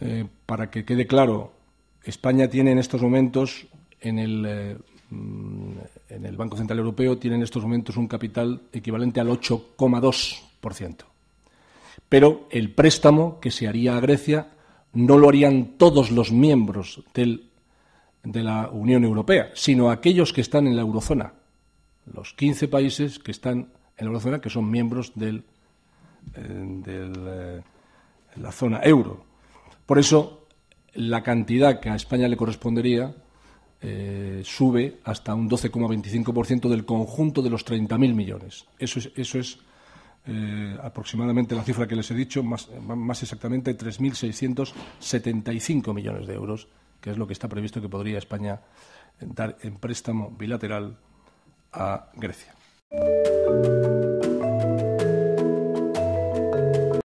Eh, para que quede claro, España tiene en estos momentos eh, mm, en el, Banco Central Europeo tiene en estos momentos un capital equivalente al 8,2%. Pero el préstamo que se haría a Grecia no lo harían todos los miembros de la Unión Europea, sino aquellos que están en la eurozona, los 15 países que están en la eurozona, que son miembros del, eh, de la zona euro. Por eso, la cantidad que a España le correspondería eh, sube hasta un 12,25% del conjunto de los 30.000 millones. Eso es, eh, aproximadamente la cifra que les he dicho, más exactamente 3.675 millones de euros, que es lo que está previsto que podría España dar en préstamo bilateral a Grecia.